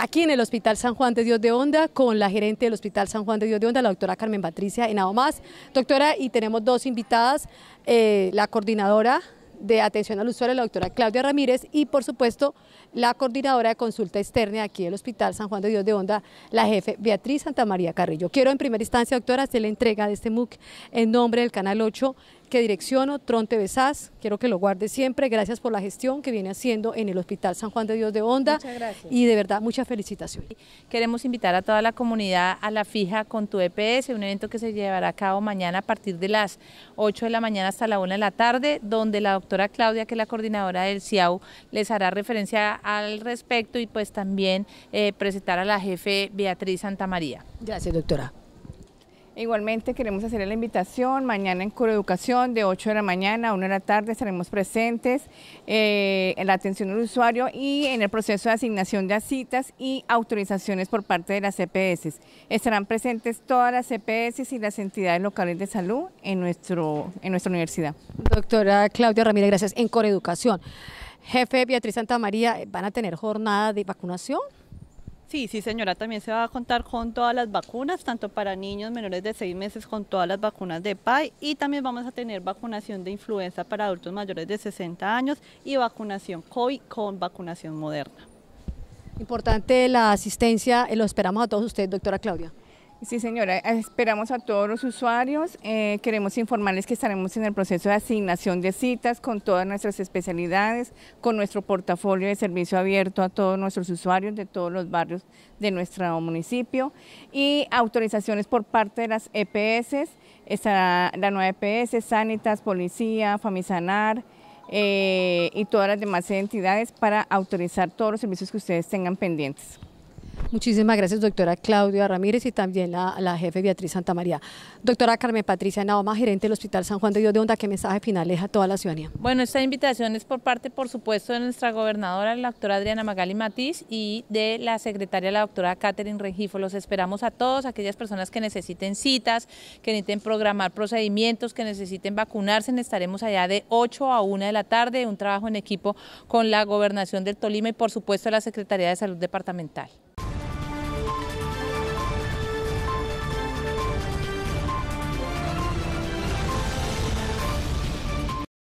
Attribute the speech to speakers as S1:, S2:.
S1: aquí en el Hospital San Juan de Dios de Onda con la gerente del Hospital San Juan de Dios de Onda, la doctora Carmen Patricia nada Más. Doctora, y tenemos dos invitadas, eh, la coordinadora de atención al usuario, la doctora Claudia Ramírez, y por supuesto la coordinadora de consulta externa aquí del Hospital San Juan de Dios de Onda, la jefe Beatriz Santa María Carrillo. Quiero en primera instancia, doctora, hacer la entrega de este MOOC en nombre del Canal 8 que direcciono, Tronte Besaz, quiero que lo guarde siempre, gracias por la gestión que viene haciendo en el Hospital San Juan de Dios de Honda y de verdad muchas felicitaciones.
S2: Queremos invitar a toda la comunidad a la fija con tu EPS, un evento que se llevará a cabo mañana a partir de las 8 de la mañana hasta la 1 de la tarde, donde la doctora Claudia, que es la coordinadora del CIAU, les hará referencia al respecto y pues también eh, presentar a la jefe Beatriz Santa María. Gracias, doctora. Igualmente queremos hacerle la invitación
S3: mañana en Educación de 8 de la mañana a 1 de la tarde estaremos presentes eh, en la atención al usuario y en el proceso de asignación de citas y autorizaciones por parte de las CPS. Estarán presentes todas las CPS y las entidades locales de salud
S1: en, nuestro, en nuestra universidad. Doctora Claudia Ramírez, gracias. En Coroeducación, jefe Beatriz Santa María, ¿van a tener jornada de vacunación?
S4: Sí, sí señora, también se va a contar con todas las vacunas, tanto para niños menores de seis meses con todas las vacunas de PAI y también vamos a tener vacunación de influenza para adultos mayores de 60 años y vacunación COVID con vacunación moderna.
S1: Importante la asistencia, eh, lo esperamos a todos ustedes, doctora Claudia. Sí, señora, eh, esperamos a todos los usuarios. Eh,
S3: queremos informarles que estaremos en el proceso de asignación de citas con todas nuestras especialidades, con nuestro portafolio de servicio abierto a todos nuestros usuarios de todos los barrios de nuestro municipio y autorizaciones por parte de las EPS, la nueva EPS, Sanitas, Policía, Famisanar, eh, y todas las demás entidades para autorizar todos los servicios que ustedes tengan pendientes.
S1: Muchísimas gracias, doctora Claudia Ramírez y también la, la jefe Beatriz Santa María. Doctora Carmen Patricia Naoma, gerente del Hospital San Juan de Dios de Onda, ¿qué mensaje final deja a toda la ciudadanía?
S2: Bueno, esta invitación es por parte, por supuesto, de nuestra gobernadora, la doctora Adriana Magali Matiz, y de la secretaria, la doctora Catherine Rengifo. Los esperamos a todos, aquellas personas que necesiten citas, que necesiten programar procedimientos, que necesiten vacunarse, estaremos allá de 8 a 1 de la tarde, un trabajo en equipo con la gobernación del Tolima y, por supuesto, la Secretaría de Salud Departamental.